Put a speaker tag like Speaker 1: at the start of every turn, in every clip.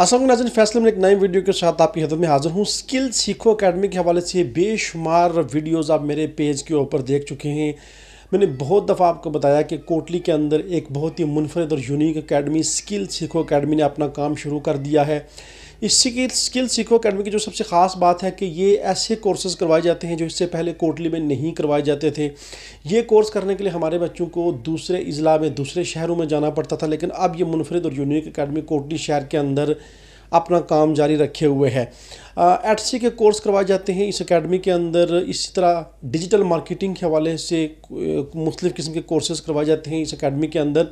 Speaker 1: असल नाजन फैसले में एक नई वीडियो के साथ आपकी हदत में हाजिर हूँ स्किल सीखो अकेडमी के हवाले से बेशुमार वीडियोज़ आप मेरे पेज के ऊपर देख चुके हैं मैंने बहुत दफ़ा आपको बताया कि कोटली के अंदर एक बहुत ही मुनफरद और यूनिक अकेडमी स्किल सीखो अकेडमी ने अपना काम शुरू कर दिया है इस की स्किल सीखो अकेडमी की जो सबसे ख़ास बात है कि ये ऐसे कोर्सेज़ करवाए जाते हैं जो इससे पहले कोटली में नहीं करवाए जाते थे ये कोर्स करने के लिए हमारे बच्चों को दूसरे अज़ला में दूसरे शहरों में जाना पड़ता था लेकिन अब ये मुनफरद और यूनिक अकेडमी कोटली शहर के अंदर अपना काम जारी रखे हुए है एट सी के कोर्स करवाए जाते हैं इस एकेडमी के अंदर इसी तरह डिजिटल मार्केटिंग के हवाले से मुख्तफ किस्म के कोर्सेज करवाए जाते हैं इस एकेडमी के अंदर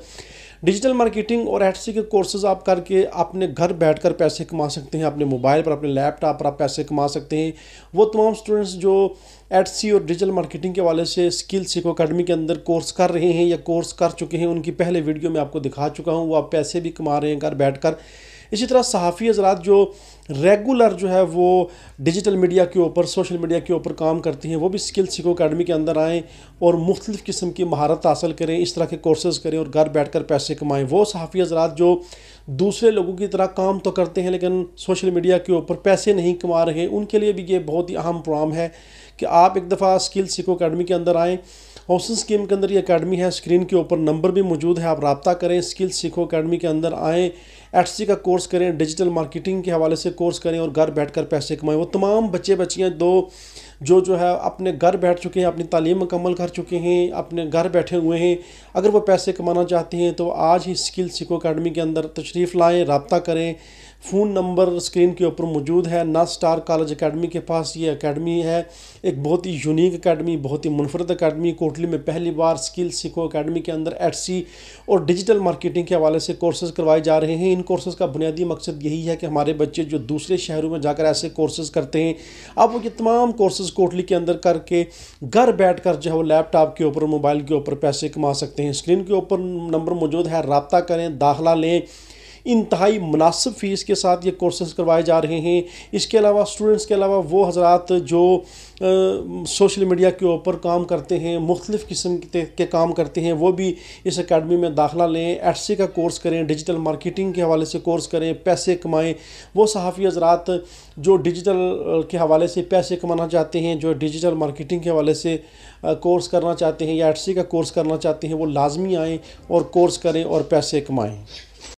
Speaker 1: डिजिटल मार्केटिंग और एट सी के कोर्सेज आप करके अपने घर बैठकर पैसे कमा सकते हैं अपने मोबाइल पर अपने लैपटॉप पर आप पैसे कमा सकते हैं वो तमाम स्टूडेंट्स जो एट सी और डिजिटल मार्केटिंग के वाले से स्किल सीखो अकेडमी के अंदर कोर्स कर रहे हैं या कोर्स कर चुके हैं उनकी पहले वीडियो में आपको दिखा चुका हूँ वो आप पैसे भी कमा रहे हैं घर बैठ कर इसी तरह सहाफ़ी हजरात जो रेगुलर जो है वो डिजिटल मीडिया के ऊपर सोशल मीडिया के ऊपर काम करती हैं वो भी स्किल सीखो अकेडमी के अंदर आएँ और मुख्तलिफ़ किस्म की महारत हासिल करें इस तरह के कोर्सेज़ करें और घर बैठ कर पैसे कमाएँ वो सहाफ़ी हजरात जो दूसरे लोगों की तरह काम तो करते हैं लेकिन सोशल मीडिया के ऊपर पैसे नहीं कमा रहे उनके लिए भी ये बहुत ही अहम प्रोग्राम है कि आप एक दफ़ा स्किल सीखो अकेडमी के अंदर आएँ हौसन स्कीम के अंदर ये अकेडमी है स्क्रीन के ऊपर नंबर भी मौजूद है आप रबता करें स्किल सीखो अकेडमी के अंदर आएँ एट का कोर्स करें डिजिटल मार्केटिंग के हवाले से कोर्स करें और घर बैठ कर पैसे कमाएँ वो तमाम बच्चे बच्चियाँ दो जो जो है अपने घर बैठ चुके हैं अपनी तालीम मुकम्मल कर चुके हैं अपने घर बैठे हुए हैं अगर वो पैसे कमाना चाहते हैं तो आज ही स्किल सिको अकेडमी के अंदर तशरीफ़ लाएँ रबता करें फ़ोन नंबर स्क्रीन के ऊपर मौजूद है ना स्टार कॉलेज अकेडमी के पास ये अकेडमी है एक बहुत ही यूनिक अकेडमी बहुत ही मुनफरद अकेडमी कोटली में पहली बार स्किल सिको अकेडमी के अंदर सी और डिजिटल मार्केटिंग के हवाले से कोर्सेज करवाए जा रहे हैं इन कोर्सेज़ का बुनियादी मकसद यही है कि हमारे बच्चे जो दूसरे शहरों में जाकर ऐसे कोर्सेज़ करते हैं अब वो ये तमाम कोर्सेज़ कोटली के अंदर करके घर बैठकर जो है वो लैपटॉप के ऊपर मोबाइल के ऊपर पैसे कमा सकते हैं स्क्रीन के ऊपर नंबर मौजूद है रबता करें दाखिला लें इंतहाई मुनासिब फ़ीस के साथ ये कोर्सेज़ करवाए जा रहे हैं इसके अलावा स्टूडेंट्स के अलावा वो हजरात जो सोशल मीडिया के ऊपर काम करते हैं मुख्तलिफ़ किस्म के काम करते हैं वो भी इस अकेडमी में दाखिला लें एटसी का कोर्स करें डिजिटल मार्केटिंग के हवाले से कोर्स करें पैसे कमाएँ वो सहाफ़ी हजरात जो डिजिटल के हवाले से पैसे कमाना चाहते हैं जो डिजिटल मार्केटिंग के हवाले से कोर्स करना चाहते हैं या एट का कोर्स करना चाहते हैं वो लाजमी आएँ और कोर्स करें और पैसे कमाएँ